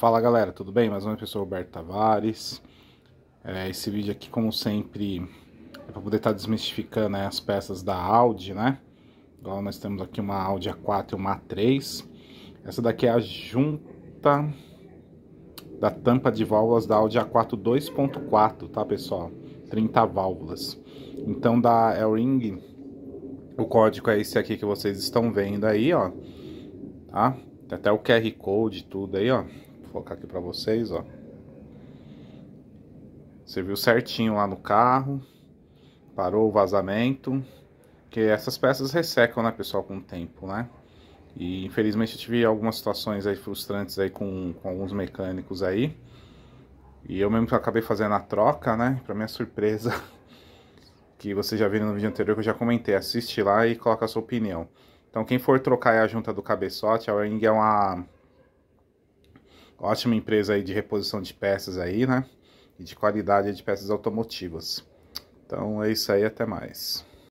Fala galera, tudo bem? Mais uma pessoa, Roberto Tavares. É, esse vídeo aqui, como sempre, é para poder estar tá desmistificando né, as peças da Audi, né? Igual nós temos aqui uma Audi A4 e uma A3. Essa daqui é a junta da tampa de válvulas da Audi A4 2.4, tá pessoal? 30 válvulas. Então da L-Ring, o código é esse aqui que vocês estão vendo aí, ó. Tá? Tem até o QR Code tudo aí, ó colocar aqui para vocês, ó. Você viu certinho lá no carro, parou o vazamento, que essas peças ressecam, né, pessoal, com o tempo, né? E infelizmente eu tive algumas situações aí frustrantes aí com, com alguns mecânicos aí. E eu mesmo acabei fazendo a troca, né? Pra minha surpresa, que vocês já viram no vídeo anterior que eu já comentei. Assiste lá e coloca a sua opinião. Então quem for trocar a junta do cabeçote, a O-ring é uma Ótima empresa aí de reposição de peças aí, né? E de qualidade de peças automotivas. Então é isso aí, até mais.